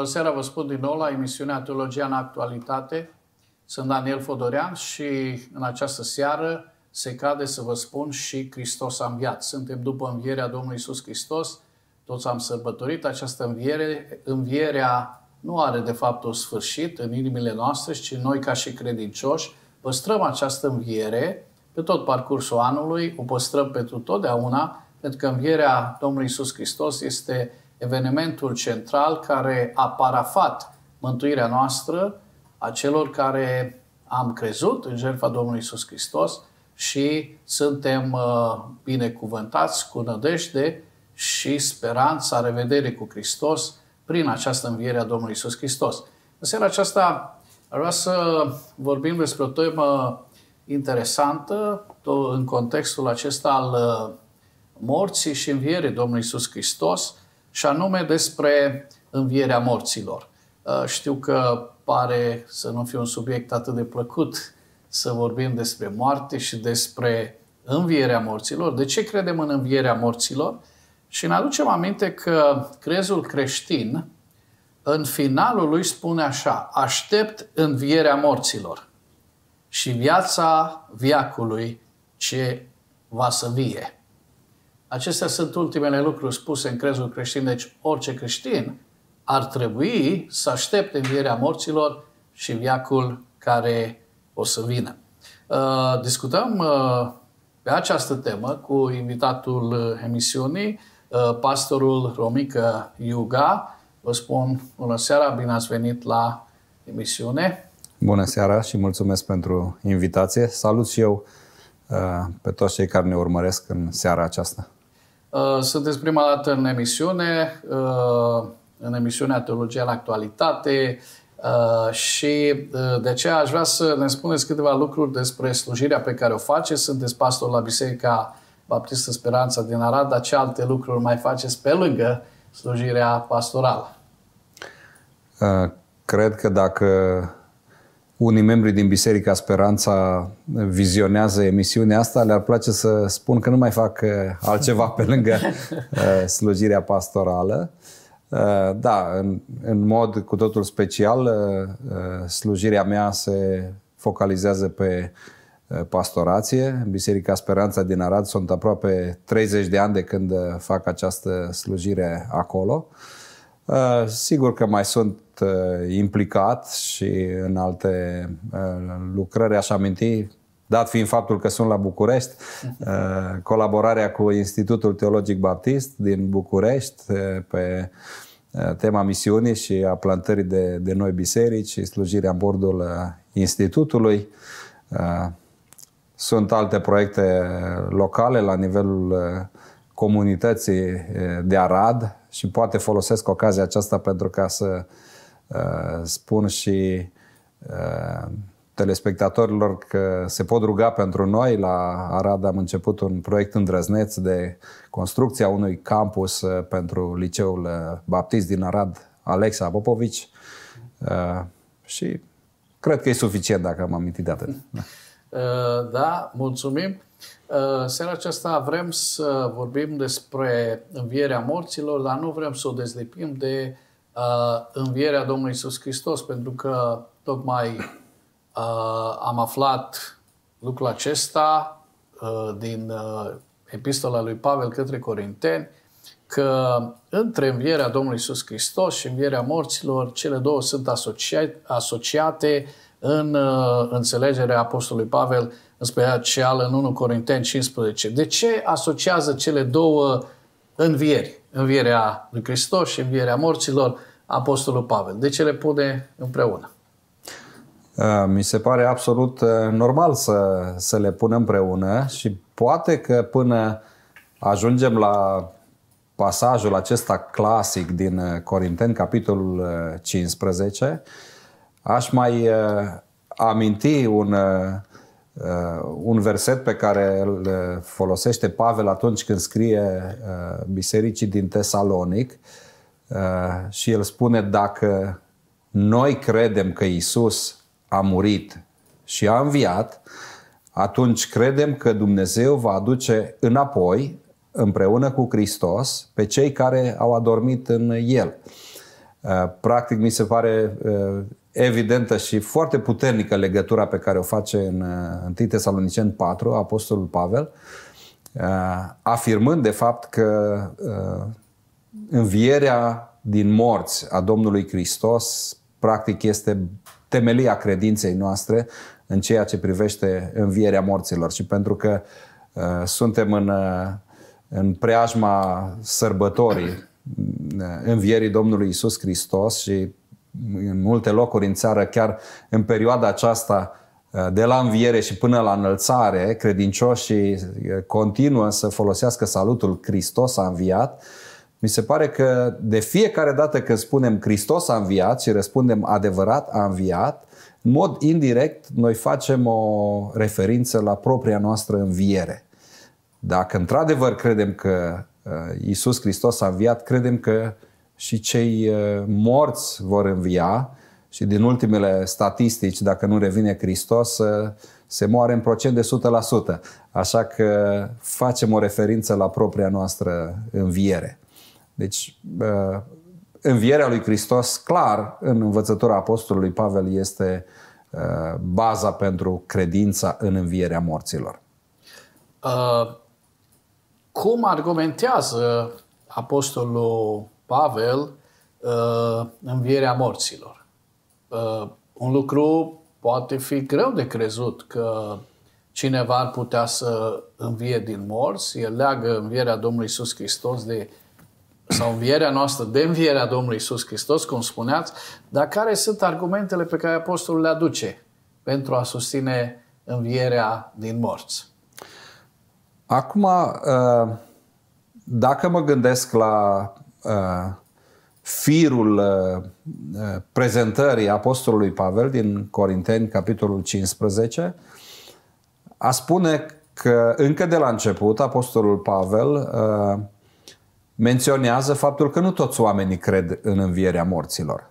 Bună seara, vă spun din nou la emisiunea Teologia în Actualitate. Sunt Daniel Fodorean și în această seară se cade să vă spun și Hristos a înviat. Suntem după învierea Domnului Isus Hristos, toți am sărbătorit această înviere. Învierea nu are de fapt o sfârșit în inimile noastre, ci noi ca și credincioși păstrăm această înviere pe tot parcursul anului, o păstrăm pentru totdeauna, pentru că învierea Domnului Isus Hristos este evenimentul central care a parafat mântuirea noastră a celor care am crezut în jertfa Domnului Isus Hristos și suntem uh, binecuvântați cu nădejde și speranța revedere cu Hristos prin această înviere a Domnului Isus Hristos. În seara aceasta vreau să vorbim despre o temă interesantă în contextul acesta al uh, morții și învierii Domnului Isus Hristos și anume despre învierea morților. Uh, știu că pare să nu fie un subiect atât de plăcut să vorbim despre moarte și despre învierea morților. De ce credem în învierea morților? Și ne aducem aminte că crezul creștin, în finalul lui spune așa, aștept învierea morților și viața viacului ce va să vie. Acestea sunt ultimele lucruri spuse în crezul creștin, deci orice creștin ar trebui să aștepte învierea morților și viacul care o să vină. Uh, discutăm uh, pe această temă cu invitatul emisiunii, uh, pastorul Romică Iuga. Vă spun bună seara, bine ați venit la emisiune. Bună seara și mulțumesc pentru invitație. Salut și eu pe toți cei care ne urmăresc în seara aceasta. Uh, sunteți prima dată în emisiune, uh, în emisiunea Teologia în Actualitate uh, și de aceea aș vrea să ne spuneți câteva lucruri despre slujirea pe care o faceți. Sunteți pastor la Biserica Baptistă Speranța din Arad, dar ce alte lucruri mai faceți pe lângă slujirea pastorală? Cred că dacă unii membri din Biserica Speranța vizionează emisiunea asta, le-ar place să spun că nu mai fac uh, altceva pe lângă uh, slujirea pastorală. Uh, da, în, în mod cu totul special, slujirea mea se focalizează pe pastorație. Biserica Speranța din Arad sunt aproape 30 de ani de când fac această slujire acolo. Sigur că mai sunt Uh, implicat și în alte uh, lucrări, aș aminti, dat fiind faptul că sunt la București, mhm. uh, colaborarea cu Institutul Teologic Baptist din București pe tema misiunii și a plantării de, de noi biserici și slujirea în bordul Institutului. Sunt alte proiecte locale la nivelul comunității de Arad și poate folosesc ocazia aceasta pentru ca să Uh, spun și uh, telespectatorilor că se pot ruga pentru noi. La Arad am început un proiect îndrăzneț de construcția unui campus uh, pentru liceul baptist din Arad, Alexa Popovici. Și cred că e suficient dacă am amintit de atât. Da, mulțumim. Seara aceasta vrem să vorbim despre învierea morților, dar nu vrem să o dezlipim de învierea Domnului Isus Hristos, pentru că tocmai am aflat lucrul acesta din epistola lui Pavel către Corinteni, că între învierea Domnului Isus Hristos și învierea morților, cele două sunt asociate, asociate în uh, înțelegerea Apostolului Pavel în special în 1 Corinteni 15. De ce asociază cele două învieri? Învierea lui Hristos și învierea morților Apostolul Pavel? De deci ce le pune împreună? Uh, mi se pare absolut uh, normal să, să le pun împreună și poate că până ajungem la pasajul acesta clasic din uh, Corinteni, capitolul 15, aș mai aminti un, un verset pe care îl folosește Pavel atunci când scrie bisericii din Tesalonic, Uh, și el spune dacă noi credem că Isus a murit și a înviat, atunci credem că Dumnezeu va aduce înapoi, împreună cu Hristos, pe cei care au adormit în El. Uh, practic, mi se pare uh, evidentă și foarte puternică legătura pe care o face în 1 Tesalonicen 4, Apostolul Pavel, afirmând de fapt că învierea din morți a Domnului Hristos, practic, este temelia credinței noastre în ceea ce privește învierea morților. Și pentru că uh, suntem în, uh, în preajma sărbătorii uh, învierii Domnului Isus Hristos și în multe locuri în țară, chiar în perioada aceasta uh, de la înviere și până la înălțare, credincioșii uh, continuă să folosească salutul Hristos a înviat, uh, mi se pare că de fiecare dată când spunem Hristos a înviat și răspundem adevărat a înviat, în mod indirect noi facem o referință la propria noastră înviere. Dacă într-adevăr credem că uh, Iisus Hristos a înviat, credem că și cei uh, morți vor învia și din ultimele statistici, dacă nu revine Hristos, uh, se moare în procent de 100%. Așa că facem o referință la propria noastră înviere. Deci, învierea lui Hristos, clar, în învățătura Apostolului Pavel este uh, baza pentru credința în învierea morților. Uh, cum argumentează Apostolul Pavel uh, învierea morților? Un lucru poate fi greu de crezut că cineva ar putea să învie din morți, el leagă învierea Domnului Iisus Hristos de sau învierea noastră de învierea Domnului Isus Hristos, cum spuneați, dar care sunt argumentele pe care apostolul le aduce pentru a susține învierea din morți? Acum, uh, dacă mă gândesc la uh, firul uh, prezentării apostolului Pavel din Corinteni, capitolul 15, a spune că încă de la început apostolul Pavel menționează faptul că nu toți oamenii cred în învierea morților.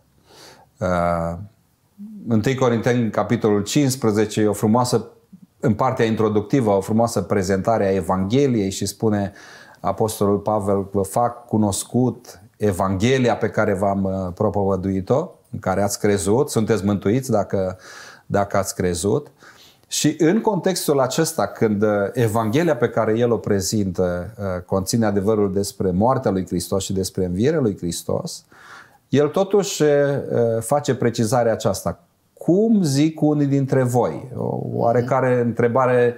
Uh, 1 Corinteni, capitolul 15, e o frumoasă, în partea introductivă, o frumoasă prezentare a Evangheliei și spune Apostolul Pavel, vă fac cunoscut Evanghelia pe care v-am uh, propovăduit-o, în care ați crezut, sunteți mântuiți dacă, dacă ați crezut. Și în contextul acesta, când uh, Evanghelia pe care el o prezintă uh, conține adevărul despre moartea lui Hristos și despre învierea lui Hristos, el totuși uh, face precizarea aceasta. Cum zic unii dintre voi? O oarecare mhm. întrebare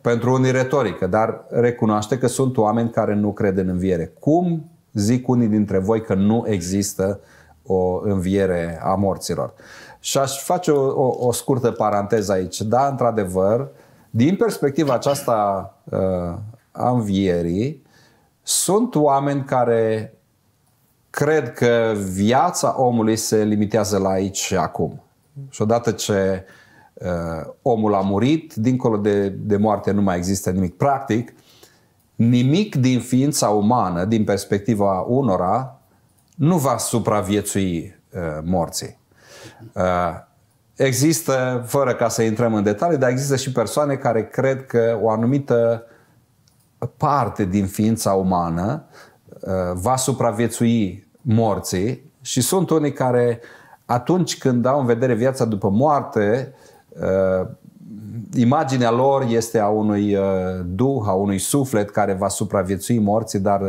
pentru unii retorică, dar recunoaște că sunt oameni care nu cred în înviere. Cum zic unii dintre voi că nu există o înviere a morților? Și aș face o, o, o scurtă paranteză aici. Da, într-adevăr, din perspectiva aceasta uh, a învierii, sunt oameni care cred că viața omului se limitează la aici și acum. Și odată ce uh, omul a murit, dincolo de, de moarte nu mai există nimic practic, nimic din ființa umană, din perspectiva unora, nu va supraviețui uh, morții. Uh, există, fără ca să intrăm în detalii, dar există și persoane care cred că o anumită parte din ființa umană uh, va supraviețui morții și sunt unii care atunci când au în vedere viața după moarte, uh, imaginea lor este a unui duh, a unui suflet care va supraviețui morții, dar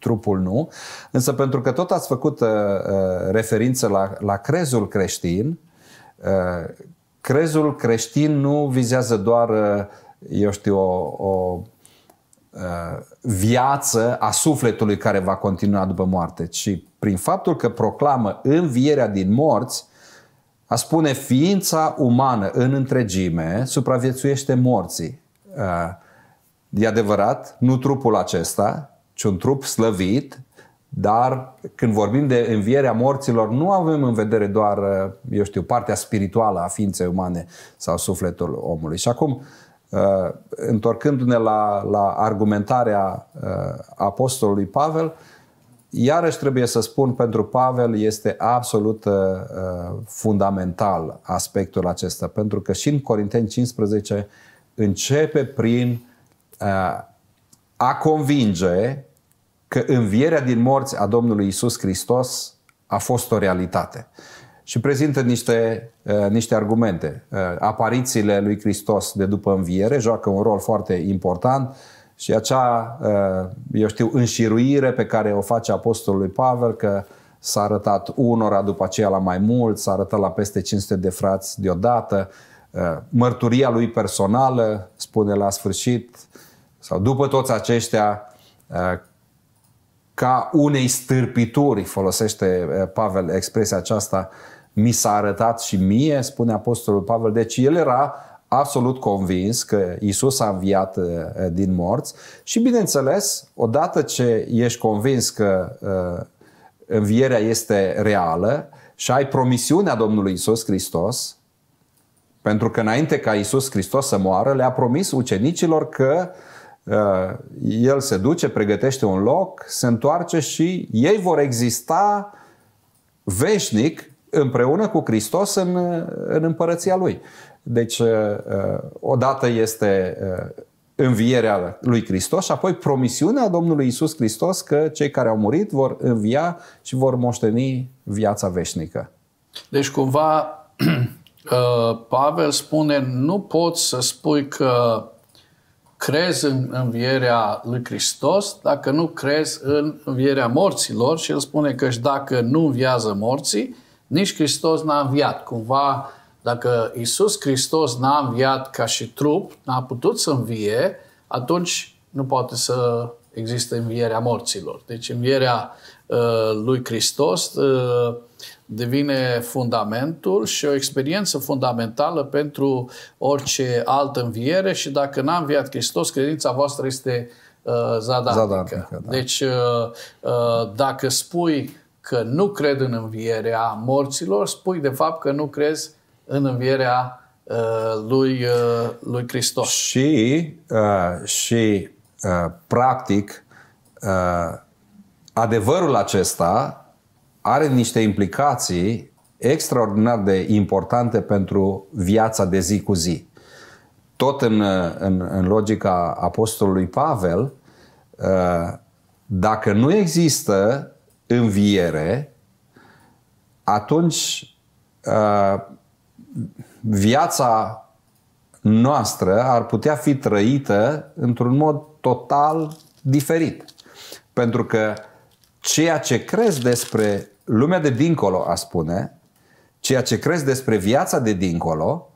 trupul nu, însă pentru că tot ați făcut uh, uh, referință la, la crezul creștin, uh, crezul creștin nu vizează doar, uh, eu știu, o, o uh, viață a sufletului care va continua după moarte, ci prin faptul că proclamă învierea din morți, a spune ființa umană în întregime supraviețuiește morții. Uh, e adevărat, nu trupul acesta, ci un trup slăvit, dar când vorbim de învierea morților, nu avem în vedere doar, eh, eu știu, partea spirituală a ființei umane sau sufletul omului. Și acum, eh, întorcându-ne la, la argumentarea eh, apostolului Pavel, iarăși trebuie să spun, pentru Pavel este absolut fundamental aspectul acesta, pentru că și în Corinteni 15 începe prin a convinge că învierea din morți a Domnului Isus Hristos a fost o realitate. Și prezintă niște, uh, niște argumente. Uh, aparițiile lui Hristos de după înviere joacă un rol foarte important și acea, uh, eu știu, înșiruire pe care o face Apostolul Pavel că s-a arătat unora, după aceea la mai mult, s-a arătat la peste 500 de frați deodată, uh, mărturia lui personală, spune la sfârșit, sau după toți aceștia, uh, ca unei stârpituri, folosește eh, Pavel expresia aceasta, mi s-a arătat și mie, spune Apostolul Pavel. Deci el era absolut convins că Isus a înviat eh, eh, din morți și bineînțeles, odată ce ești convins că învierea este reală și ai promisiunea Domnului Isus Hristos, pentru că înainte ca Isus Hristos să moară, le-a promis ucenicilor că uh, Uh, el se duce, pregătește un loc, se întoarce și ei vor exista veșnic împreună cu Hristos în, în împărăția Lui. Deci, uh, uh, odată este învierea lui Hristos și apoi promisiunea Domnului Isus Hristos că cei care au murit vor învia și vor moșteni viața veșnică. Deci, cumva, Pavel spune, nu poți să spui că crezi în învierea lui Hristos dacă nu crezi în învierea morților și el spune că și dacă nu înviază morții, nici Hristos n-a înviat. Cumva, dacă Isus Hristos n-a înviat ca și trup, n-a putut să învie, atunci nu poate să existe învierea morților. Deci învierea uh, lui Hristos uh, devine fundamentul și o experiență fundamentală pentru orice altă înviere și dacă n-a înviat Hristos, credința voastră este uh, zadarnică. zadarnică da. Deci, uh, uh, dacă spui că nu cred în învierea morților, spui de fapt că nu crezi în învierea uh, lui, uh, lui Hristos. Și, uh, și uh, practic, uh, adevărul acesta are niște implicații extraordinar de importante pentru viața de zi cu zi. Tot în, în, în logica apostolului Pavel, ă, dacă nu există înviere, atunci ă, viața noastră ar putea fi trăită într-un mod total diferit. Pentru că ceea ce crezi despre lumea de dincolo, a spune, ceea ce crezi despre viața de dincolo,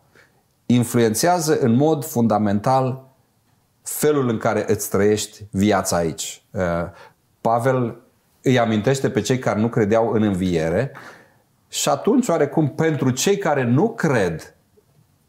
influențează în mod fundamental felul în care îți trăiești viața aici. Uh, Pavel îi amintește pe cei care nu credeau în înviere și atunci, oarecum, pentru cei care nu cred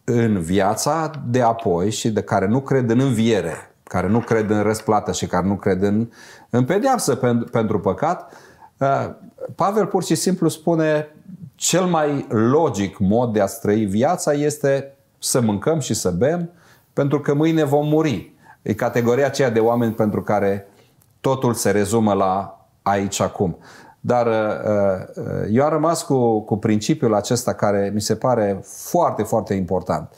în viața de apoi și de care nu cred în înviere, care nu cred în răsplată și care nu cred în, în pedeapsă pentru, pentru păcat, uh, Pavel pur și simplu spune cel mai logic mod de a-ți trăi viața este să mâncăm și să bem, pentru că mâine vom muri. E categoria aceea de oameni pentru care totul se rezumă la aici acum. Dar uh, uh, eu am rămas cu, cu principiul acesta care mi se pare foarte, foarte important.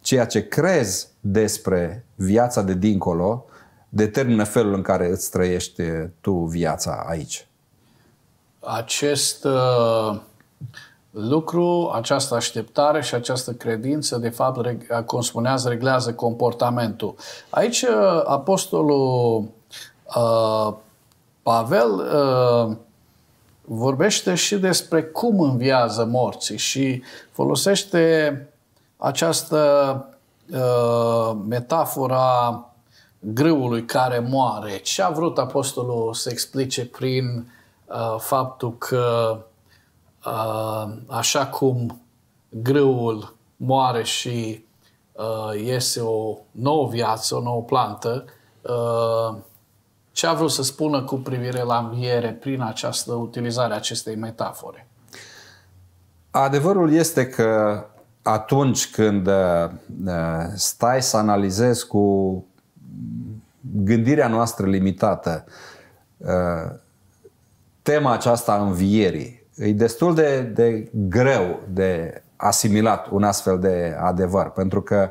Ceea ce crezi despre viața de dincolo determină felul în care îți trăiești eh, tu viața aici. Acest eh, lucru, această așteptare și această credință, de fapt, cum spuneați, reglează comportamentul. Aici, eh, apostolul Pavel vorbește și despre cum înviază morții și folosește această Uh, metafora grâului care moare. Ce a vrut apostolul să explice prin uh, faptul că uh, așa cum grâul moare și iese o nouă viață, o nouă plantă, ce a vrut să spună cu privire la înviere prin această utilizare a acestei metafore? Adevărul este că atunci când uh, uh, stai să analizezi cu gândirea noastră limitată uh, tema aceasta a învierii, e destul de, de greu de asimilat un astfel de adevăr, pentru că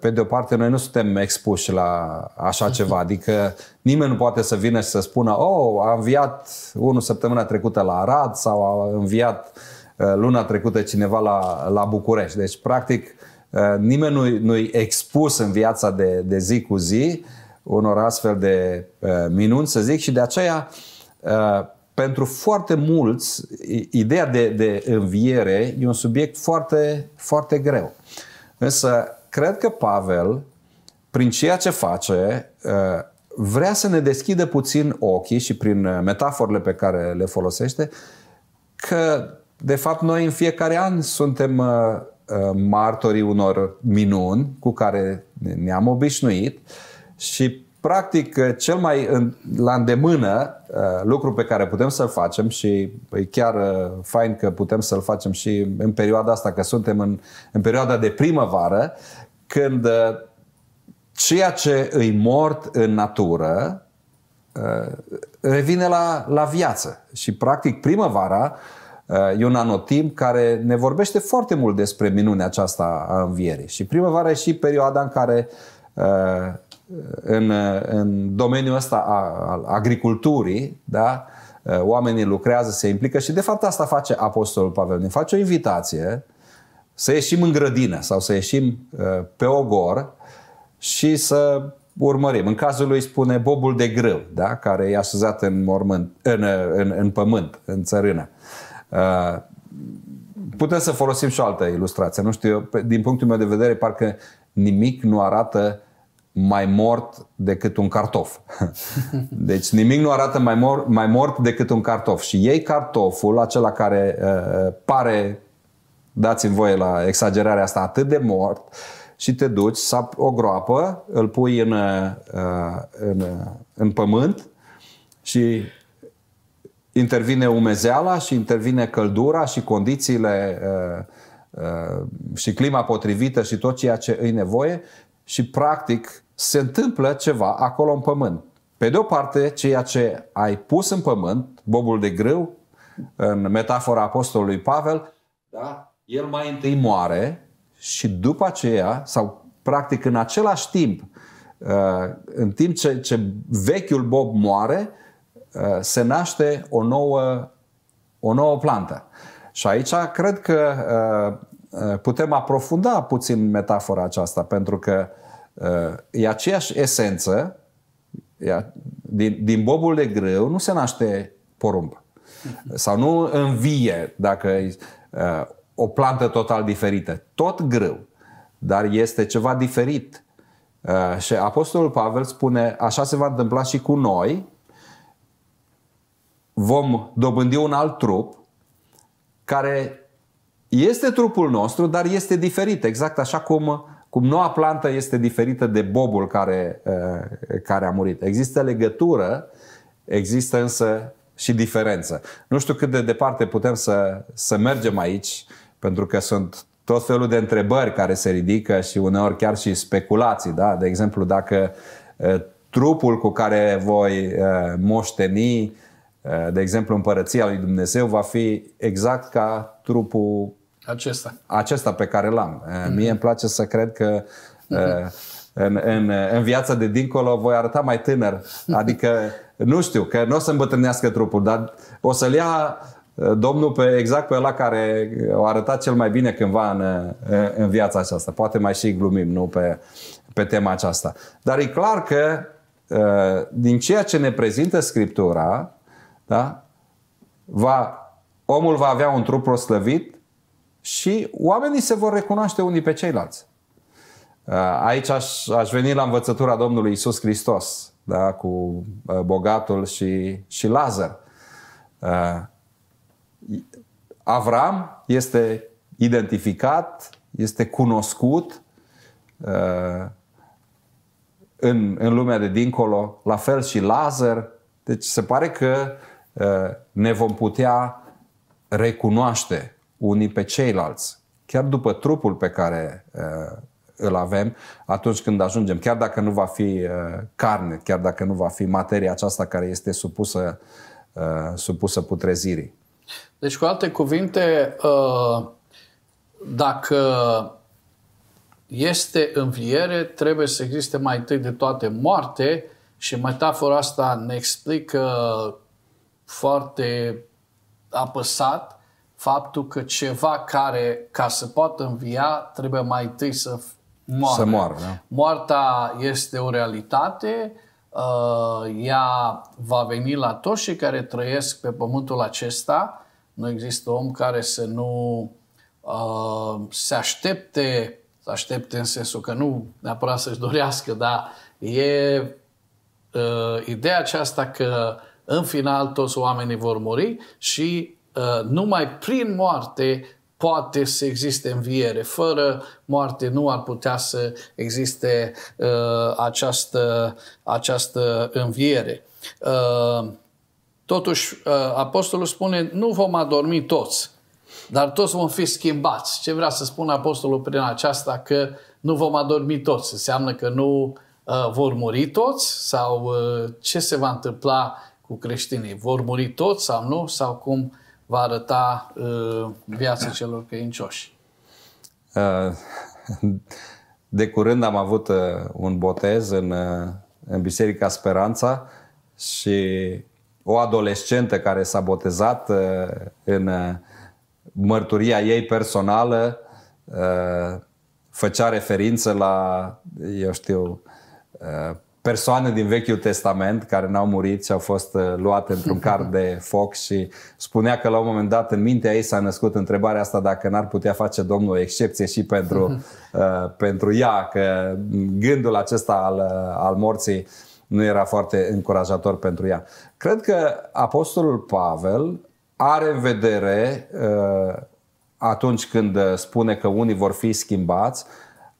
pe de o parte, noi nu suntem expuși la așa ceva, adică nimeni nu poate să vină și să spună, oh, a înviat unul săptămâna trecută la Arad sau a înviat uh, Eh, luna trecută cineva la, la București. Deci, practic, eh, nimeni nu-i, nu-i expus în viața de, de zi cu zi unor astfel de eh, minuni, să zic, și de aceea pentru foarte mulți, ideea de, de înviere e un subiect foarte, foarte greu. Însă, cred că Pavel, prin ceea ce face, vrea să ne deschidă puțin ochii și prin metaforele pe care le folosește, că de fapt, noi în fiecare an suntem uh, uh, martorii unor minuni cu care ne-am obișnuit și practic uh, cel mai în, la îndemână lucru pe care putem să-l facem și e păi, chiar fain că putem să-l facem și în perioada asta, că suntem în, în perioada de primăvară, când ceea ce îi mort în natură revine la, la viață. Și practic primăvara uh, Uh, e un anotimp care ne vorbește foarte mult despre minunea aceasta a învierii. Și primăvara e și perioada în care uh, în, uh, în domeniul ăsta al agriculturii, da, oamenii lucrează, se implică și de fapt asta face Apostolul Pavel. Ne face o invitație să ieșim în grădină sau să ieșim pe ogor și să urmărim. În cazul lui spune bobul de grâu, da? care e așezat în, mormânt, în, în, în pământ, în țărână. Uh, putem să folosim și o altă ilustrație. Nu știu, eu, din punctul meu de vedere, parcă nimic nu arată mai mort decât un cartof. Deci nimic nu arată mai, mor, mai mort decât un cartof. Și ei cartoful, acela care uh, pare, dați-mi voie la exagerarea asta, atât de mort, și te duci, sap o groapă, îl pui în, uh, în, în pământ și intervine umezeala și intervine căldura și condițiile uh, uh, și clima potrivită și tot ceea ce îi nevoie și practic se întâmplă ceva acolo în pământ. Pe de o parte, ceea ce ai pus în pământ, bobul de grâu, în metafora apostolului Pavel, da? el mai întâi moare și după aceea, sau practic în același timp, uh, în timp ce, ce vechiul bob moare, Eh, se naște o nouă, o nouă plantă. Și aici cred că eh, eh, putem aprofunda puțin metafora aceasta, pentru că e aceeași esență, din, din bobul de grâu nu se naște porumb. Sau nu învie, dacă e o plantă total diferită. Tot grâu, dar este ceva diferit. Și Apostolul Pavel spune, așa se va întâmpla și cu noi, vom dobândi un alt trup care este trupul nostru, dar este diferit, exact așa cum, cum noua plantă este diferită de bobul care, eh, care a murit. Există legătură, există însă și diferență. Nu știu cât de departe putem să, să mergem aici, pentru că sunt tot felul de întrebări care se ridică și uneori chiar și speculații. Da? De exemplu, dacă eh, trupul cu care voi eh, moșteni Eh, de exemplu, împărăția lui Dumnezeu va fi exact ca trupul acesta, acesta pe care l-am. Mm-hmm. Mie îmi place să cred că mm-hmm. în, în, în viața de dincolo voi arăta mai tânăr. Adică, nu știu, că nu o să îmbătrânească trupul, dar o să-l ia Domnul pe exact pe ăla care o arăta cel mai bine cândva în, în viața aceasta. Poate mai și glumim, nu pe, pe tema aceasta. Dar e clar că din ceea ce ne prezintă Scriptura, da? Va, omul va avea un trup proslăvit și oamenii se vor recunoaște unii pe ceilalți. Uh, aici aș, aș veni la învățătura Domnului Isus Hristos, da? cu uh, bogatul și, și Lazar. Uh, Avram este identificat, este cunoscut în, în lumea de dincolo, la fel și Lazar. Deci se pare că uh, Eh, ne vom putea recunoaște unii pe ceilalți, chiar după trupul pe care eh, îl avem atunci când ajungem, chiar dacă nu va fi eh, carne, chiar dacă nu va fi materia aceasta care este supusă, supusă putrezirii. Deci, cu alte cuvinte, dacă este înviere, trebuie să existe mai întâi de toate moarte și metafora asta ne explică foarte apăsat faptul că ceva care, ca să poată învia, trebuie mai întâi să moară. Să moară da? Moarta este o realitate, uh, ea va veni la toți cei care trăiesc pe pământul acesta. Nu există om care să nu uh, se aștepte, să aștepte în sensul că nu neapărat să-și dorească, dar e uh, ideea aceasta că în final toți oamenii vor muri și uh, numai prin moarte poate să existe înviere. Fără moarte nu ar putea să existe uh, această, această înviere. Uh, totuși, uh, Apostolul spune, nu vom adormi toți, dar toți vom fi schimbați. Ce vrea să spună Apostolul prin aceasta? Că nu vom adormi toți. Înseamnă că nu uh, vor muri toți sau uh, ce se va întâmpla cu creștinii. Vor muri toți sau nu? Sau cum va arăta uh, viața celor credincioși? Uh, de curând am avut uh, un botez în, uh, în Biserica Speranța și o adolescentă care s-a botezat în mărturia ei personală făcea referință la, eu știu, persoane din Vechiul Testament care n-au murit și au fost uh, luate într-un car de foc și spunea că la un moment dat în mintea ei s-a născut întrebarea asta dacă n-ar putea face Domnul o excepție și pentru, uh, pentru ea, că gândul acesta al, uh, al morții nu era foarte încurajator pentru ea. Cred că Apostolul Pavel are în vedere uh, atunci când uh, spune că unii vor fi schimbați,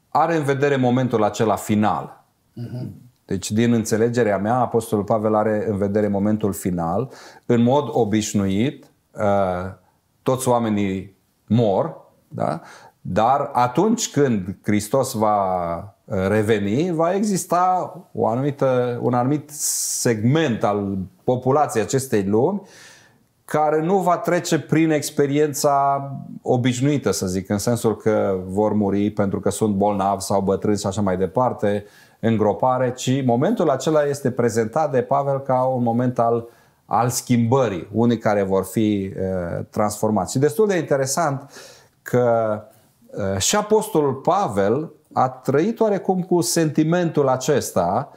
are în vedere momentul acela final. Uh-huh. Deci, din înțelegerea mea, Apostolul Pavel are în vedere momentul final. În mod obișnuit, ă, toți oamenii mor, da? dar atunci când Hristos va ă, reveni, va exista o anumită, un anumit segment al populației acestei lumi care nu va trece prin experiența obișnuită, să zic, în sensul că vor muri pentru că sunt bolnavi sau bătrâni și așa mai departe, îngropare, ci momentul acela este prezentat de Pavel ca un moment al, al schimbării, unii care vor fi uh, transformați. Și destul de interesant că uh, și Apostolul Pavel a trăit oarecum cu sentimentul acesta,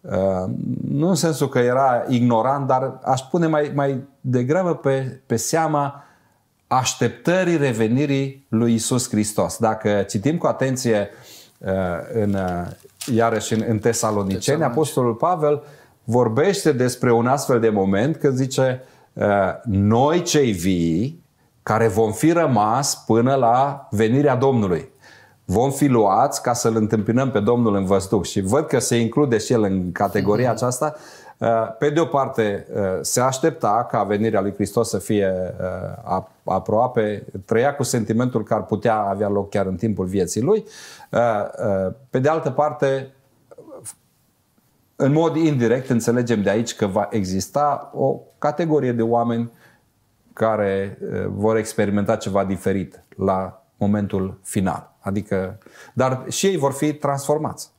uh, nu în sensul că era ignorant, dar aș pune mai, mai degrabă pe, pe seama așteptării revenirii lui Isus Hristos. Dacă citim cu atenție uh, Uh, în, uh, iarăși în, în Tesaloniceni, Apostolul Pavel vorbește despre un astfel de moment când zice uh, noi cei vii care vom fi rămas până la venirea Domnului. Vom fi luați ca să-L întâmpinăm pe Domnul în văzduc. și văd că se include și el în categoria mm-hmm. aceasta Uh, pe de o parte, uh, se aștepta ca venirea lui Hristos să fie uh, aproape, trăia cu sentimentul că ar putea avea loc chiar în timpul vieții lui. Pe de altă parte, în mod indirect înțelegem de aici că va exista o categorie de oameni care vor experimenta ceva diferit la momentul final. Adică, dar și ei vor fi transformați.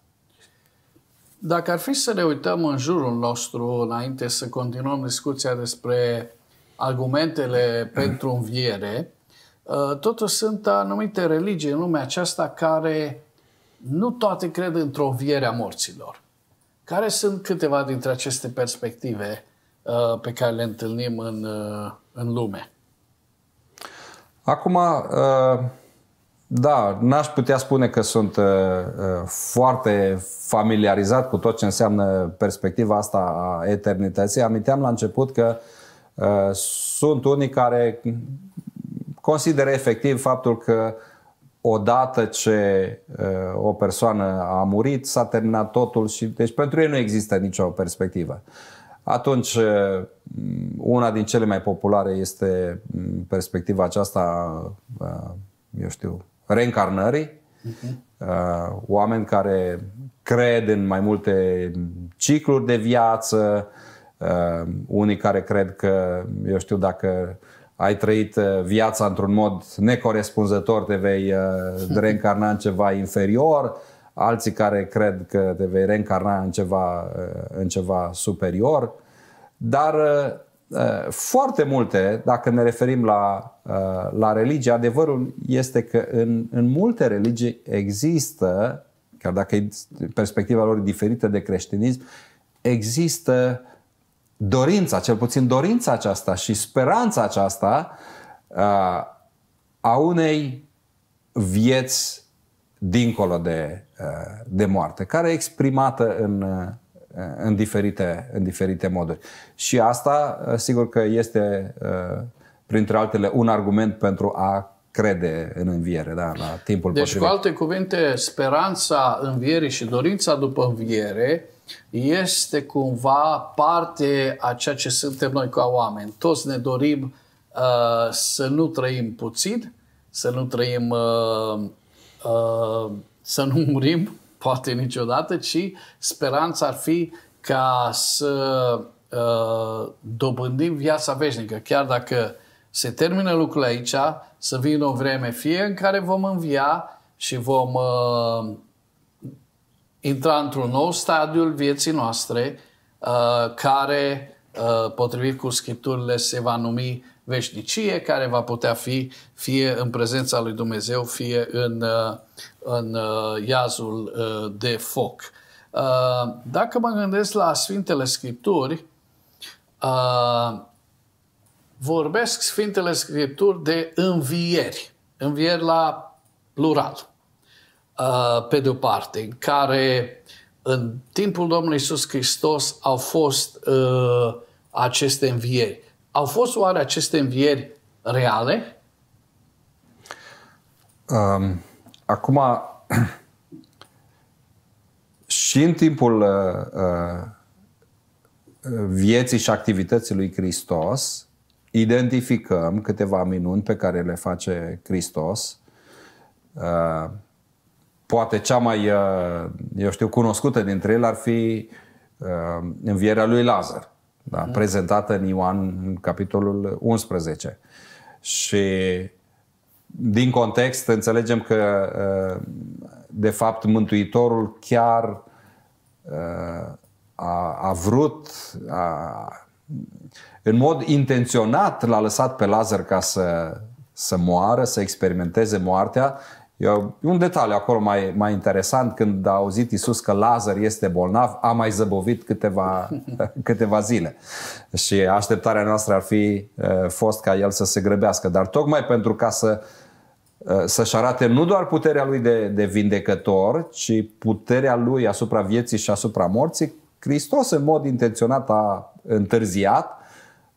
Dacă ar fi să ne uităm în jurul nostru, înainte să continuăm discuția despre argumentele mm. pentru înviere, uh, totuși sunt anumite religii în lumea aceasta care nu toate cred într-o înviere a morților. Care sunt câteva dintre aceste perspective uh, pe care le întâlnim în, uh, în lume? Acum, da, n-aș putea spune că sunt uh, uh, foarte familiarizat cu tot ce înseamnă perspectiva asta a eternității. Aminteam la început că uh, sunt unii care consideră efectiv faptul că odată ce uh, o persoană a murit, s-a terminat totul și deci pentru ei nu există nicio perspectivă. Atunci, uh, una din cele mai populare este mm, perspectiva aceasta, uh, eu știu, reîncarnării, uh-huh. oameni care cred în mai multe cicluri de viață, uh, unii care cred că, eu știu, dacă ai trăit uh, viața într-un mod necorespunzător, te vei uh, reîncarna în ceva inferior, alții care cred că te vei reîncarna în ceva, în ceva superior, dar foarte multe, dacă ne referim la Uh, la religie. Adevărul este că în, în multe religii există, chiar dacă e perspectiva lor diferită de creștinism, există dorința, cel puțin dorința aceasta și speranța aceasta uh, a unei vieți dincolo de, uh, de moarte, care e exprimată în, în, diferite, în diferite moduri. Și asta, sigur că este printre altele, un argument pentru a crede în înviere, da, la timpul deci, potrivit. Deci, cu alte cuvinte, speranța învierii și dorința după înviere este cumva parte a ceea ce suntem noi ca oameni. Toți ne dorim uh, să nu trăim puțin, să nu trăim, uh, uh, să nu murim, poate niciodată, ci speranța ar fi ca să uh, dobândim viața veșnică, chiar dacă uh, se termină lucrul aici, să vină o vreme fie în care vom învia și vom uh, intra într-un nou stadiul vieții noastre uh, care, uh, potrivit cu scripturile, se va numi veșnicie, care va putea fi fie în prezența lui Dumnezeu, fie în, uh, în uh, iazul uh, de foc. Uh, dacă mă gândesc la Sfintele Scripturi, uh, vorbesc Sfintele Scripturi de învieri, învieri la plural, uh, pe de-o parte, în care în timpul Domnului Isus Hristos au fost uh, aceste învieri. Au fost oare aceste învieri reale? Um, acum, și în timpul uh, uh, vieții și activității lui Hristos, identificăm câteva minuni pe care le face Hristos, uh, poate cea mai, uh, eu știu, cunoscută dintre ele ar fi uh, învierea lui Lazar, da? Mm. prezentată în Ioan, în capitolul 11. Și din context înțelegem că, de fapt, Mântuitorul chiar a, a vrut, a, în mod intenționat l-a lăsat pe Lazar ca să, să moară, să experimenteze moartea. E un detaliu acolo mai, mai interesant, când a auzit Isus că Lazar este bolnav, a mai zăbovit câteva, câteva zile. Și așteptarea noastră ar fi fost ca el să se grăbească, dar tocmai pentru ca să să-și arate nu doar puterea lui de, de vindecător, ci puterea lui asupra vieții și asupra morții, Hristos în mod intenționat a întârziat,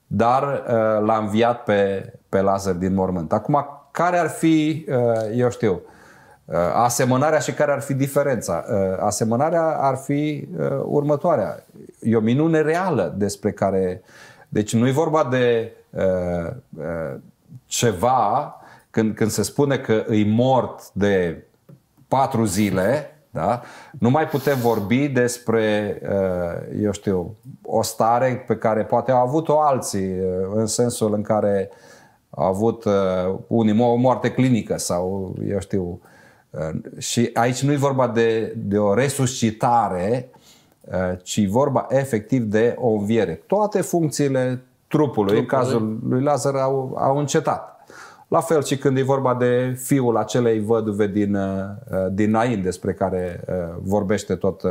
dar uh, l-a înviat pe, pe Lazar din mormânt. Acum, care ar fi, uh, eu știu, uh, asemănarea și care ar fi diferența? Asemănarea ar fi următoarea. E o minune reală despre care... Deci nu e vorba de ceva când, când se spune că îi mort de patru zile, da? Nu mai putem vorbi despre, eh, eu știu, o stare pe care poate au avut-o alții, eh, în sensul în care au avut eh, unii o moarte clinică sau, eu știu, și aici nu e vorba de, de o resuscitare, ci vorba efectiv de o înviere. Toate funcțiile trupului, trupului. în cazul lui Lazar, au, au încetat. La fel și când e vorba de fiul acelei văduve din, uh, din Nain, despre care uh, vorbește tot uh,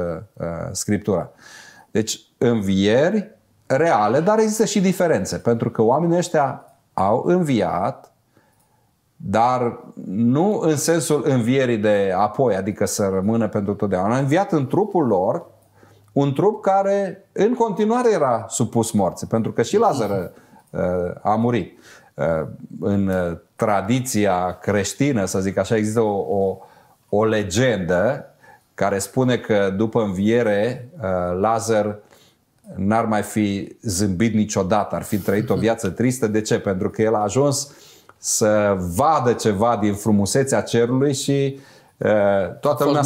Scriptura. Deci, învieri reale, dar există și diferențe, pentru că oamenii ăștia au înviat, dar nu în sensul învierii de apoi, adică să rămână pentru totdeauna. Au înviat în trupul lor, un trup care în continuare era supus morții, pentru că și Lazar a murit. Uh, în uh, tradiția creștină, să zic așa, există o, o, o legendă care spune că după înviere uh, Lazar n-ar mai fi zâmbit niciodată, ar fi trăit o viață tristă. De ce? Pentru că el a ajuns să vadă ceva din frumusețea cerului și toată a lumea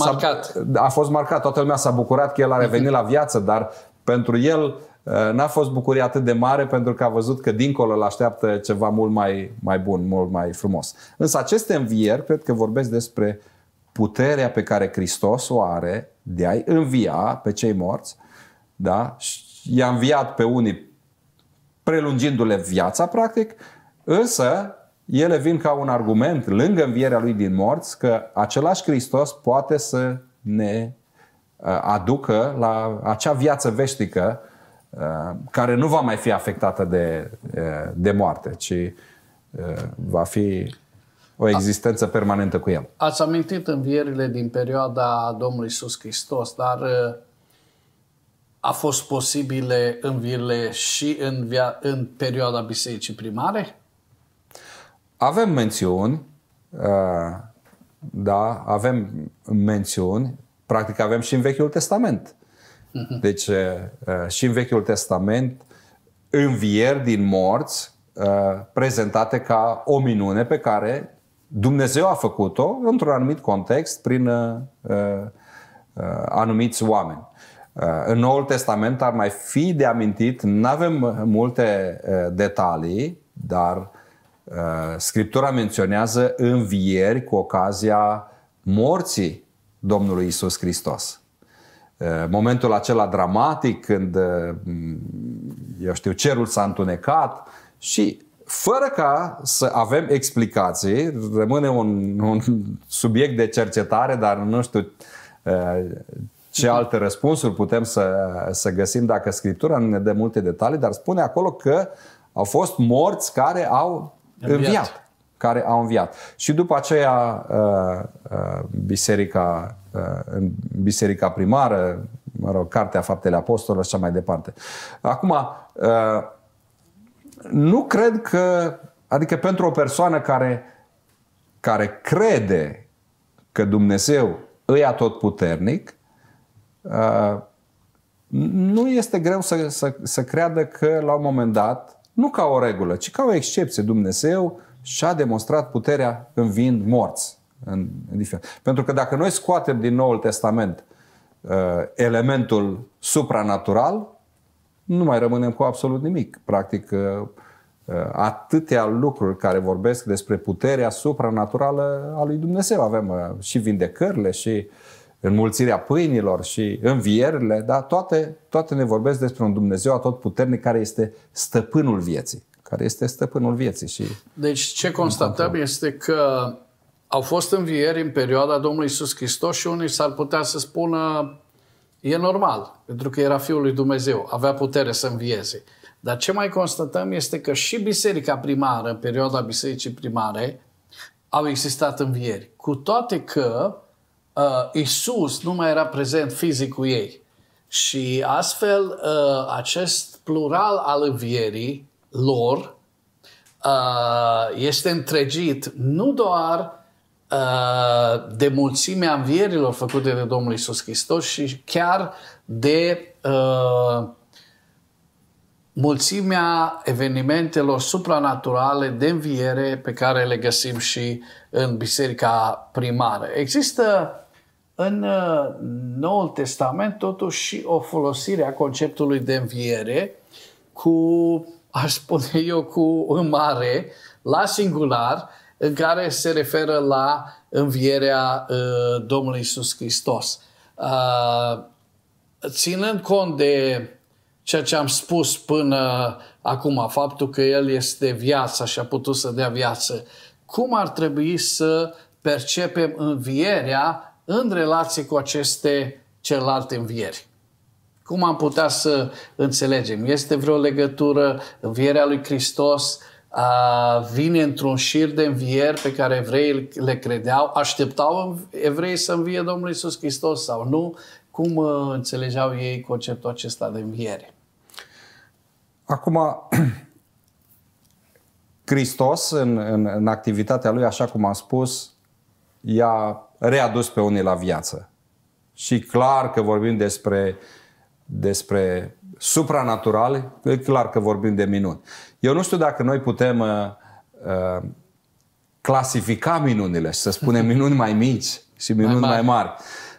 a fost marcat, toată lumea s-a bucurat că el a mhm. revenit la viață, dar pentru el Uh, n-a fost bucuria atât de mare pentru că a văzut că dincolo îl așteaptă ceva mult mai, mai bun, mult mai frumos. Însă aceste învieri, cred că vorbesc despre puterea pe care Hristos o are de a-i învia pe cei morți, da? i-a înviat pe unii prelungindu-le viața, practic, însă ele vin ca un argument lângă învierea lui din morți că același Hristos poate să ne uh, aducă la acea viață veșnică Uh, care nu va mai fi afectată de, uh, de moarte, ci uh, va fi o existență permanentă cu el. Ați amintit învierile din perioada Domnului Iisus Hristos, dar a fost posibile învierile și în, via- în perioada bisericii primare? Avem mențiuni, da, avem mențiuni, practic avem și în Vechiul Testament Mhm. Deci, uh, și în Vechiul Testament, învieri din morți uh, prezentate ca o minune pe care Dumnezeu a făcut-o într-un anumit context prin uh, anumiți oameni. În Noul Testament ar mai fi de amintit, nu avem multe detalii, dar Scriptura menționează învieri cu ocazia morții Domnului Isus Hristos. Eh, momentul acela dramatic când, eh, mm, eu știu, cerul s-a întunecat și fără ca să avem explicații, rămâne un, un subiect de cercetare, dar nu știu eh, ce alte răspunsuri putem să, să găsim dacă Scriptura nu ne dă multe detalii, dar spune acolo că au fost morți care au înviat. înviat care au înviat. Și după aceea, uh, uh, biserica, uh, biserica primară, mă rog, Cartea Faptele Apostolilor și așa mai departe. Acum, nu cred că, adică pentru o persoană care, care crede că Dumnezeu îi atotputernic, nu este greu să, să, să creadă că la un moment dat, nu ca o regulă, ci ca o excepție, Dumnezeu și-a demonstrat puterea înviind morți. În, în diferent. Pentru că dacă noi scoatem din Noul Testament uh, elementul supranatural, nu mai rămânem cu absolut nimic. Practic, uh, uh atâtea lucruri care vorbesc despre puterea supranaturală a lui Dumnezeu. Avem uh, și vindecările, și înmulțirea pâinilor, și învierile, dar toate, toate ne vorbesc despre un Dumnezeu atotputernic care este stăpânul vieții care este stăpânul vieții. Și deci ce constatăm este că au fost învieri în perioada Domnului Isus Hristos și unii s-ar putea să spună e normal, pentru că era Fiul lui Dumnezeu, avea putere să învieze. Dar ce mai constatăm este că și biserica primară, în perioada bisericii primare, au existat învieri. Cu toate că uh, Isus nu mai era prezent fizic cu ei. Și astfel, uh, acest plural al învierii lor uh, este întregit nu doar uh, de mulțimea învierilor făcute de Domnul Isus Hristos și chiar de uh, mulțimea evenimentelor supranaturale de înviere pe care le găsim și în biserica primară. Există în Noul Testament totuși și o folosire a conceptului de înviere cu aș spune eu, cu mare, la singular, în care se referă la învierea uh, Domnului Isus Hristos. Uh, ținând cont de ceea ce am spus până acum, faptul că El este viața și a putut să dea viață, cum ar trebui să percepem învierea în relație cu aceste celelalte învieri? Cum am putea să înțelegem? Este vreo legătură? Învierea lui Hristos vine într-un șir de învieri pe care evreii le credeau? Așteptau evreii să învie Domnul Isus Hristos sau nu? Cum uh, înțelegeau ei conceptul acesta de înviere? Acum, Hristos, în, în, în activitatea lui, așa cum am spus, i-a readus pe unii la viață. Și clar că vorbim despre despre supranaturale, e clar că vorbim de minuni. Eu nu știu dacă noi putem uh, uh clasifica minunile, să spunem minuni mai mici și minuni mai mari. mai mari.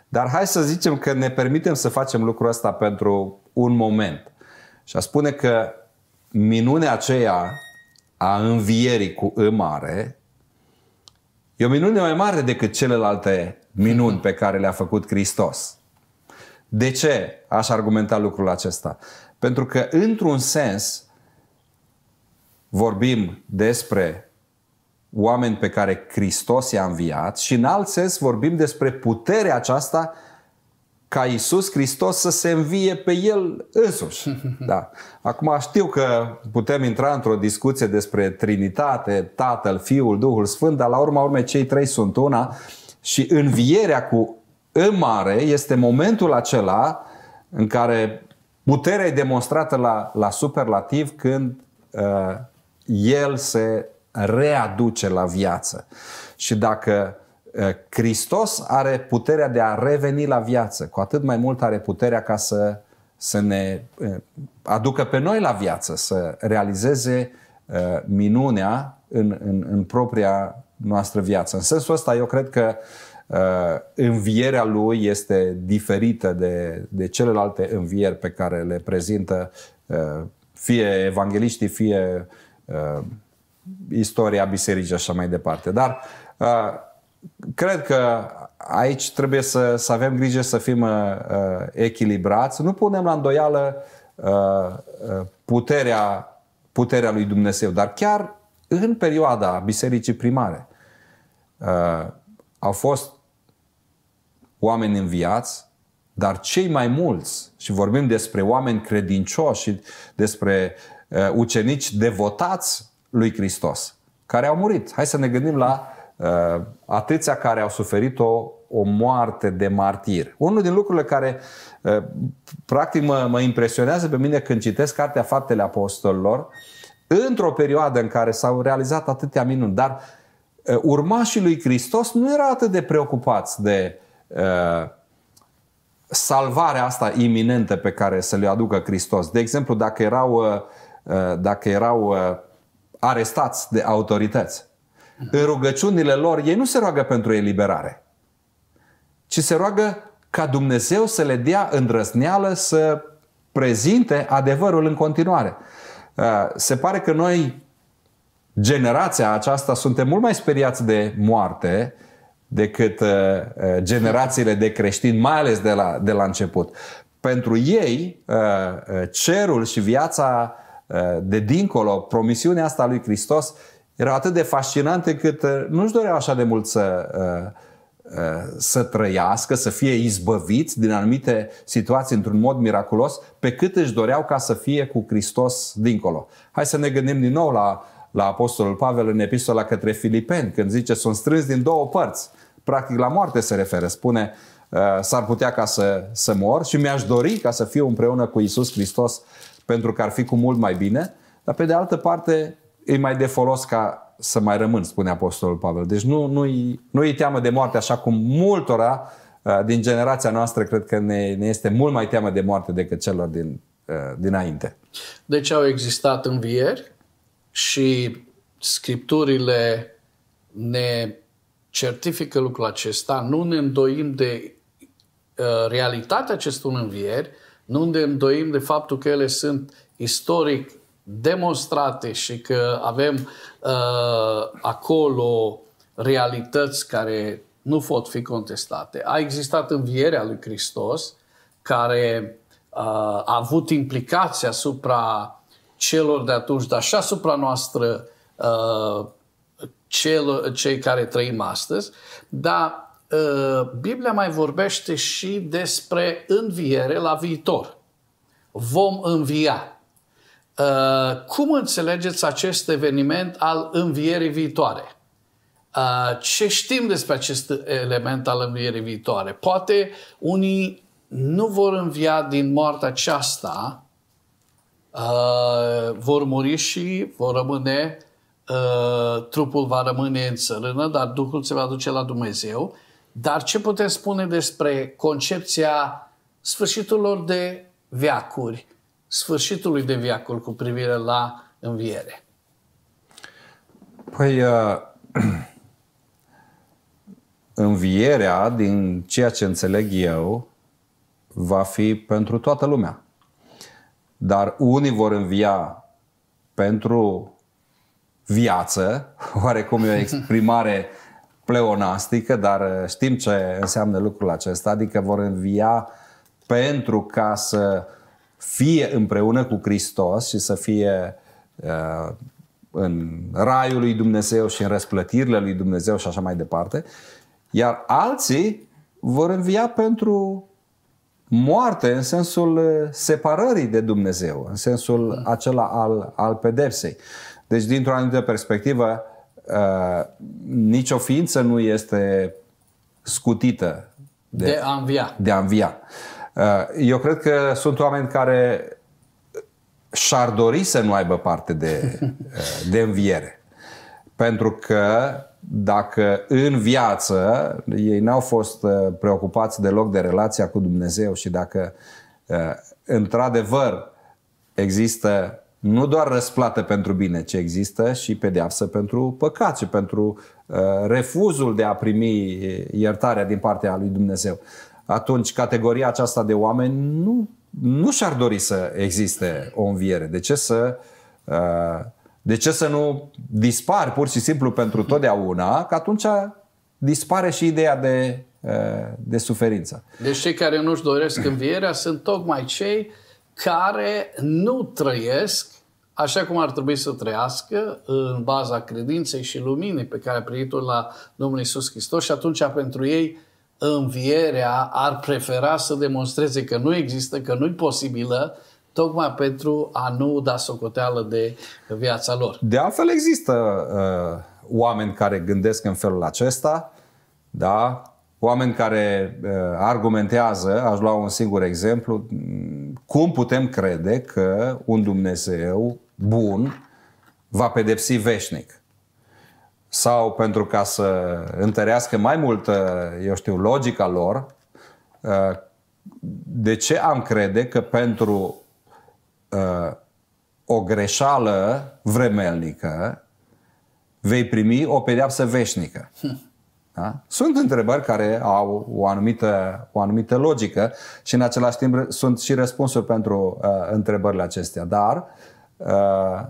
Dar hai să zicem că ne permitem să facem lucrul ăsta pentru un moment. Și a spune că minunea aceea a învierii cu E mare e o minune mai mare decât celelalte minuni pe care le-a făcut Hristos. De ce aș argumenta lucrul acesta? Pentru că, într-un sens, vorbim despre oameni pe care Hristos i-a înviat și, în alt sens, vorbim despre puterea aceasta ca Iisus Hristos să se învie pe El însuși. Da. Acum știu că putem intra într-o discuție despre Trinitate, Tatăl, Fiul, Duhul Sfânt, dar la urma urmei cei trei sunt una și învierea cu în mare este momentul acela în care puterea e demonstrată la, la superlativ când uh, el se readuce la viață. Și dacă uh, Hristos are puterea de a reveni la viață, cu atât mai mult are puterea ca să, să ne uh, aducă pe noi la viață, să realizeze uh, minunea în, în, în propria noastră viață. În sensul ăsta, eu cred că uh, Uh, învierea lui este diferită de, de celelalte învieri pe care le prezintă uh, fie evangeliștii, fie uh, istoria bisericii așa mai departe. Dar cred că aici trebuie să, să avem grijă să fim echilibrați, nu punem la îndoială puterea, puterea lui Dumnezeu, dar chiar în perioada bisericii primare au fost oameni înviați, dar cei mai mulți, și vorbim despre oameni credincioși și despre uh, ucenici devotați lui Hristos, care au murit. Hai să ne gândim la uh, atâția care au suferit o, o moarte de martir. Unul din lucrurile care uh, practic mă, mă impresionează pe mine când citesc Cartea Faptele Apostolilor, într-o perioadă în care s-au realizat atâtea minuni, dar uh, urmașii lui Hristos nu erau atât de preocupați de uh, Uh, salvarea asta iminentă pe care să le aducă Hristos. De exemplu, dacă erau, uh, uh, dacă erau arestați de autorități, în rugăciunile lor, ei nu se roagă pentru eliberare, ci se roagă ca Dumnezeu să le dea îndrăzneală să prezinte adevărul în continuare. Se pare că noi, generația aceasta, suntem mult mai speriați de moarte decât uh, uh, generațiile de creștini, mai ales de la, de la început. Pentru ei, uh, cerul și viața de dincolo, promisiunea asta lui Hristos, era atât de fascinante cât nu-și doreau așa de mult să, să trăiască, să fie izbăviți din anumite situații într-un mod miraculos, pe cât își doreau ca să fie cu Hristos dincolo. Hai să ne gândim din nou la, la Apostolul Pavel în epistola către Filipeni, când zice, sunt strâns din două părți. Uh, practic la moarte se referă. Spune, uh, s-ar putea ca să, să mor și mi-aș dori ca să fiu împreună cu Isus Hristos pentru că ar fi cu mult mai bine, dar pe de altă parte e mai de folos ca să mai rămân, spune Apostolul Pavel. Deci nu, nu-i, nu-i teamă de moarte așa cum multora uh, din generația noastră cred că ne, ne este mult mai teamă de moarte decât celor din, uh, dinainte. Deci au existat învieri și scripturile ne certifică lucrul acesta, nu ne îndoim de uh, realitatea acestui învieri, nu ne îndoim de faptul că ele sunt istoric demonstrate și că avem uh, acolo realități care nu pot fi contestate. A existat învierea lui Hristos, care uh, a avut implicații asupra celor de atunci, dar și asupra noastră uh, cel, cei care trăim astăzi, dar ă, Biblia mai vorbește și despre înviere la viitor. Vom învia. Ă, cum înțelegeți acest eveniment al învierii viitoare? Ă, ce știm despre acest element al învierii viitoare? Poate unii nu vor învia din moartea aceasta, vor muri și vor rămâne Uh, trupul va rămâne în țărână, dar Duhul se va duce la Dumnezeu. Dar ce putem spune despre concepția sfârșitului de viacuri, sfârșitului de viacuri cu privire la înviere? Păi, uh, învierea, din ceea ce înțeleg eu, va fi pentru toată lumea. Dar unii vor învia pentru viață, oarecum e o exprimare pleonastică, dar uh, știm ce înseamnă lucrul acesta, adică vor învia pentru ca să fie împreună cu Hristos și să fie uh, în raiul lui Dumnezeu și în răsplătirile lui Dumnezeu și așa mai departe, iar alții vor învia pentru moarte în sensul uh, separării de Dumnezeu, în sensul acela al, al pedepsei. Deci, dintr-o anumită perspectivă, uh, nicio ființă nu este scutită de, de a învia. De a învia. Uh, eu cred că sunt oameni care și-ar dori să nu aibă parte de, uh, de înviere. Pentru că dacă în viață ei n-au fost preocupați deloc de relația cu Dumnezeu și dacă într-adevăr există nu doar răsplată pentru bine ce există și pedeapsă pentru păcat și pentru uh, refuzul de a primi uh, iertarea din partea lui Dumnezeu. Atunci categoria aceasta de oameni nu, nu și-ar dori să existe o înviere. De ce să uh, de ce să nu dispar pur și simplu pentru totdeauna, că atunci dispare și ideea de, uh, de suferință. Deci cei care nu-și doresc învierea sunt tocmai cei uh, care nu trăiesc așa cum ar trebui să trăiască în baza credinței și luminii pe care a primit-o la Domnul Iisus Hristos și atunci pentru ei învierea ar prefera să demonstreze că nu există, că nu-i posibilă, tocmai pentru a nu da socoteală de viața lor. De altfel există uh, oameni care gândesc în felul acesta, da, oameni care uh, argumentează, aș lua un singur exemplu, cum putem crede că un Dumnezeu bun va pedepsi veșnic? Sau pentru ca să întărească mai mult, uh, eu știu, logica lor, uh, de ce am crede că pentru o greșeală vremelnică vei primi o pedeapsă veșnică? Hm. Da? Sunt întrebări care au o anumită, o anumită logică și în același timp sunt și răspunsuri pentru uh, întrebările acestea, dar uh,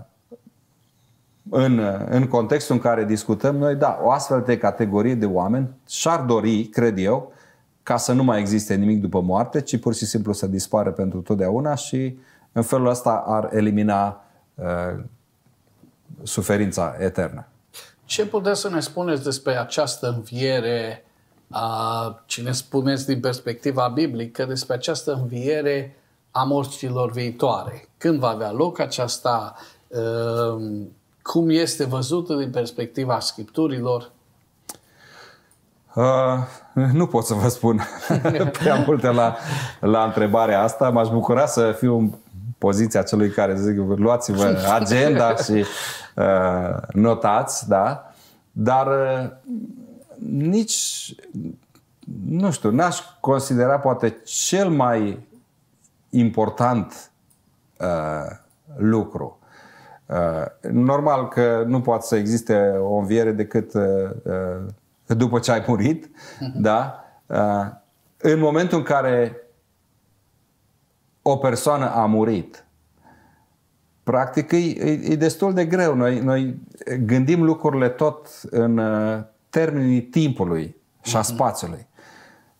în, în contextul în care discutăm noi, da, o astfel de categorie de oameni și-ar dori, cred eu, ca să nu mai existe nimic după moarte, ci pur și simplu să dispară pentru totdeauna și în felul ăsta ar elimina uh, suferința eternă. Ce puteți să ne spuneți despre această înviere, a, ce ne spuneți din perspectiva biblică, despre această înviere a morților viitoare? Când va avea loc aceasta? Ehm, cum este văzută din perspectiva scripturilor? Uh, nu pot să vă spun prea multe la, la întrebarea asta. M-aș bucura să fiu poziția celui care zic, luați-vă agenda și uh, notați, da? Dar uh, nici, nu știu, n-aș considera poate cel mai important uh, lucru. Uh, normal că nu poate să existe o înviere decât uh, uh după ce ai murit, da? Uh, în momentul în care o persoană a murit. Practic e, e, destul de greu. Noi, noi gândim lucrurile tot în uh, termenii timpului și a mhm. spațiului.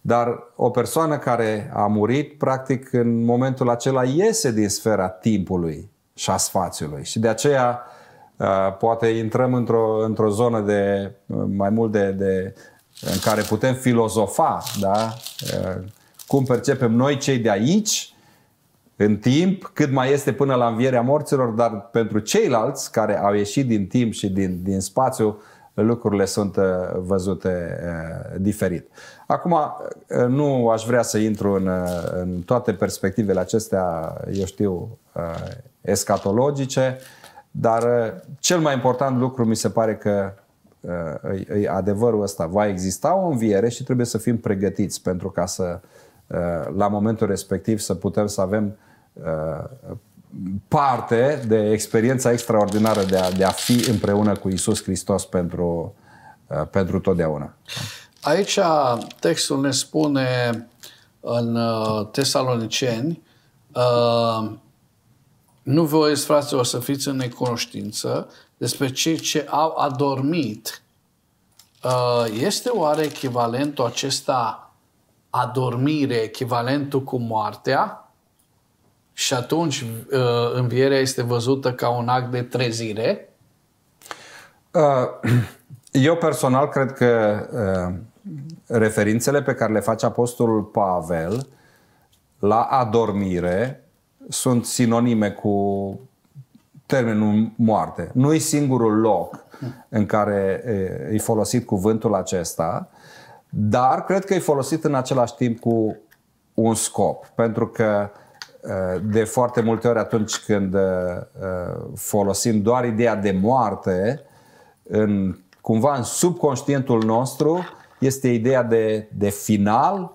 Dar o persoană care a murit, practic, în momentul acela iese din sfera timpului și a spațiului. Și de aceea uh, poate intrăm într-o, într-o zonă de uh, mai mult de, de în care putem filozofa, da? cum percepem noi cei de aici în timp, cât mai este până la învierea morților, dar pentru ceilalți care au ieșit din timp și din, din spațiu, lucrurile sunt uh, văzute uh, diferit. Acum, uh, nu aș vrea să intru în, în toate perspectivele acestea, eu știu, escatologice, dar cel mai important lucru mi se pare că e adevărul ăsta. Va exista o înviere și trebuie să fim pregătiți pentru ca să la momentul respectiv să putem să avem parte de experiența extraordinară de a, de a fi împreună cu Isus Hristos pentru, uh, pentru totdeauna. Aici uh, textul ne spune în uh, Tesaloniceni nu voi frate, o să fiți în necunoștință despre cei ce au adormit. Este oare echivalentul acesta adormire, echivalentul cu moartea? Și atunci uh, învierea este văzută ca un act de trezire? Uh, eu personal cred că uh, referințele pe care le face Apostolul Pavel la adormire sunt sinonime cu termenul moarte. Nu e singurul loc în care e folosit cuvântul acesta, dar cred că e folosit în același timp cu un scop, pentru că uh, Eh, de foarte multe ori atunci când eh, eh, folosim doar ideea de moarte, în, cumva în subconștientul nostru este ideea de, de final,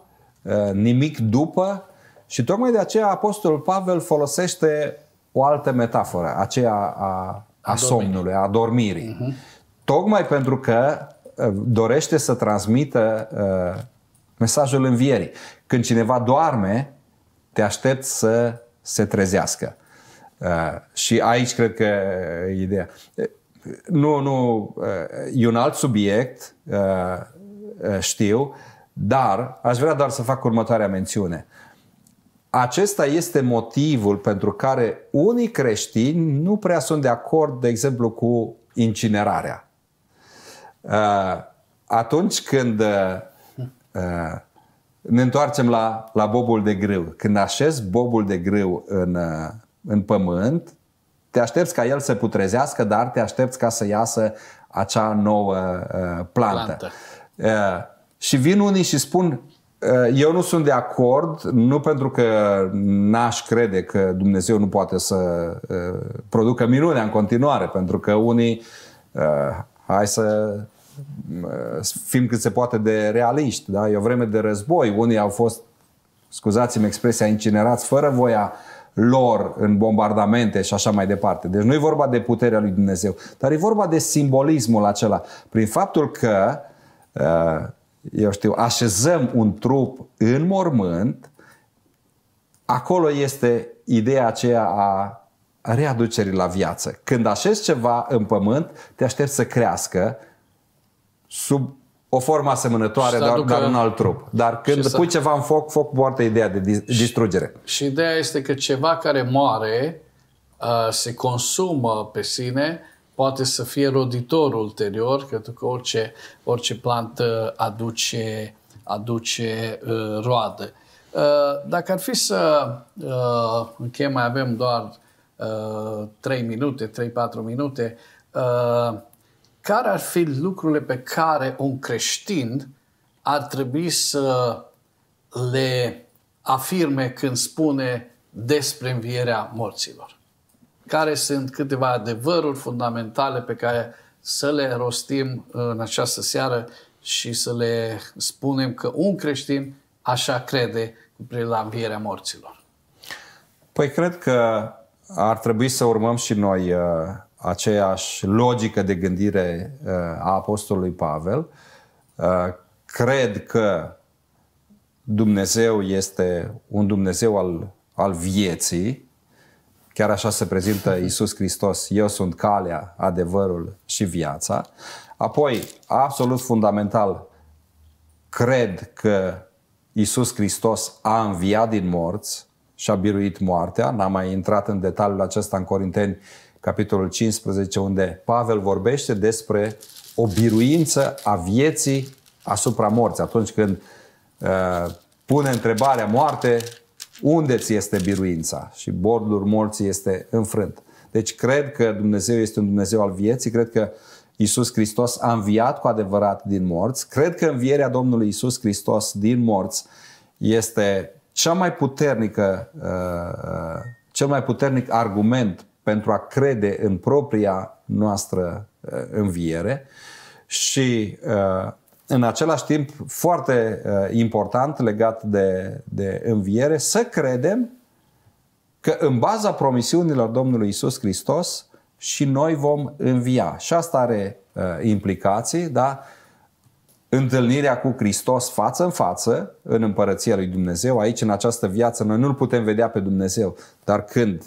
nimic după și tocmai de aceea Apostolul Pavel folosește o altă metaforă, aceea a, a somnului, a dormirii. Uh-huh. Mhm. Tocmai pentru că dorește să transmită uh, mesajul învierii. Când cineva doarme, te aștept să se trezească. Uh, și aici cred că e ideea. Uh, nu, nu, uh, e un alt subiect, știu, dar aș vrea doar să fac următoarea mențiune. Acesta este motivul pentru care unii creștini nu prea sunt de acord, de exemplu, cu incinerarea. Atunci când ne întoarcem la, la bobul de grâu. Când așezi bobul de grâu în, uh, în pământ, te aștepți ca el să putrezească, dar te aștepți ca să iasă acea nouă uh, plantă. plantă. Uh, și vin unii și spun, uh, eu nu sunt de acord, nu pentru că n-aș crede că Dumnezeu nu poate să uh, producă minunea în continuare, pentru că unii, hai să fim cât se poate de realiști. Da? E o vreme de război. Unii au fost, scuzați-mi expresia, incinerați fără voia lor în bombardamente și așa mai departe. Deci nu e vorba de puterea lui Dumnezeu, dar e vorba de simbolismul acela. Prin faptul că, uh, eu știu, așezăm un trup în mormânt, acolo este ideea aceea a readucerii la viață. Când așezi ceva în pământ, te aștepți să crească, sub o formă asemănătoare, dar, aducă... dar un alt trup. Dar când pui ceva în foc, foc poartă ideea de distrugere. Și, și ideea este că ceva care moare, uh, se consumă pe sine, poate să fie roditor ulterior, pentru că orice, orice plantă aduce, aduce uh, roadă. Uh, dacă ar fi să uh, încheiem, mai avem doar uh, 3 minute, 3-4 minute, uh, care ar fi lucrurile pe care un creștin ar trebui să le afirme când spune despre învierea morților? Care sunt câteva adevăruri fundamentale pe care să le rostim în această seară și să le spunem că un creștin așa crede cu privire la învierea morților? Păi cred că ar trebui să urmăm și noi uh, aceeași logică de gândire uh, a Apostolului Pavel. Uh, cred că Dumnezeu este un Dumnezeu al, al vieții, Chiar așa se prezintă Iisus Hristos, eu sunt calea, adevărul și viața. Apoi, absolut fundamental, cred că Iisus Hristos a înviat din morți, și-a biruit moartea. N-am mai intrat în detaliul acesta în Corinteni, capitolul 15, unde Pavel vorbește despre o biruință a vieții asupra morții. Atunci când uh, pune întrebarea moarte, unde ți este biruința? Și bordul morții este înfrânt. Deci cred că Dumnezeu este un Dumnezeu al vieții, cred că Iisus Hristos a înviat cu adevărat din morți, cred că învierea Domnului Iisus Hristos din morți este cea mai puternică, uh, cel mai puternic argument pentru a crede în propria noastră uh, înviere și uh, în același timp foarte important legat de, de înviere, să credem că în baza promisiunilor Domnului Isus Hristos și noi vom învia. Și asta are implicații, da? întâlnirea cu Hristos față în față, în împărăția lui Dumnezeu, aici în această viață, noi nu-L putem vedea pe Dumnezeu, dar când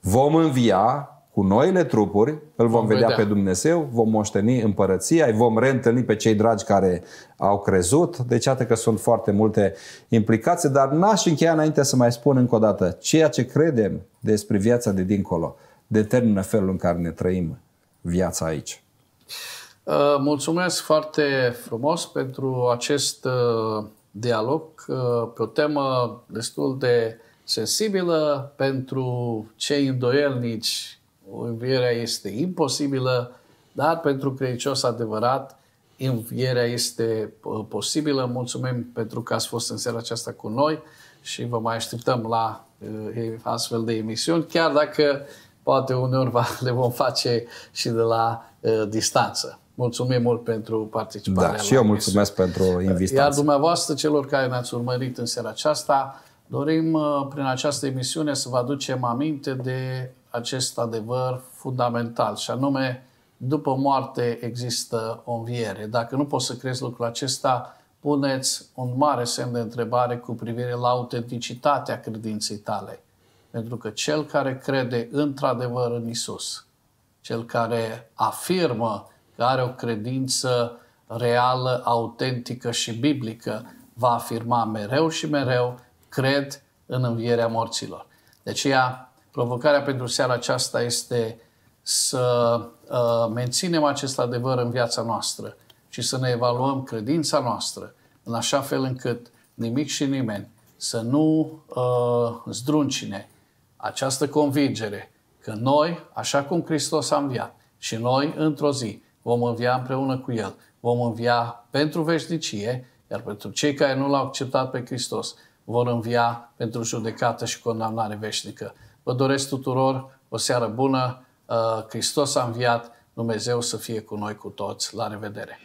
vom învia cu noile trupuri, îl vom, vom vedea, vedea pe Dumnezeu, vom moșteni împărăția, îi vom reîntâlni pe cei dragi care au crezut, deci atât că sunt foarte multe implicații, dar n-aș încheia înainte să mai spun încă o dată, ceea ce credem despre viața de dincolo determină felul în care ne trăim viața aici. Uh, mulțumesc foarte frumos pentru acest uh, dialog uh, pe o temă destul de sensibilă pentru cei îndoielnici. Învierea este imposibilă, dar pentru credincios adevărat, învierea este posibilă. Mulțumim pentru că ați fost în seara aceasta cu noi și vă mai așteptăm la astfel de emisiuni, chiar dacă poate uneori le vom face și de la distanță. Mulțumim mult pentru participarea. Da, și eu mulțumesc emisiune. pentru invitație. Iar dumneavoastră, celor care ne-ați urmărit în seara aceasta, dorim uh, prin această emisiune să vă aducem aminte de acest adevăr fundamental și anume, după moarte există o înviere. Dacă nu poți să crezi lucrul acesta, puneți un mare semn de întrebare cu privire la autenticitatea credinței tale. Pentru că cel care crede într-adevăr în Isus, cel care afirmă că are o credință reală, autentică și biblică, va afirma mereu și mereu, cred în învierea morților. Deci ea, provocarea pentru seara aceasta este să uh, menținem acest adevăr în viața noastră și să ne evaluăm credința noastră în așa fel încât nimic și nimeni să nu uh, zdruncine această convingere că noi, așa cum Hristos a înviat și noi într-o zi vom învia împreună cu El. Vom învia pentru veșnicie, iar pentru cei care nu l-au acceptat pe Hristos, vor învia pentru judecată și condamnare veșnică. Vă doresc tuturor o seară bună, uh, Hristos a înviat, Dumnezeu să fie cu noi cu toți. La revedere!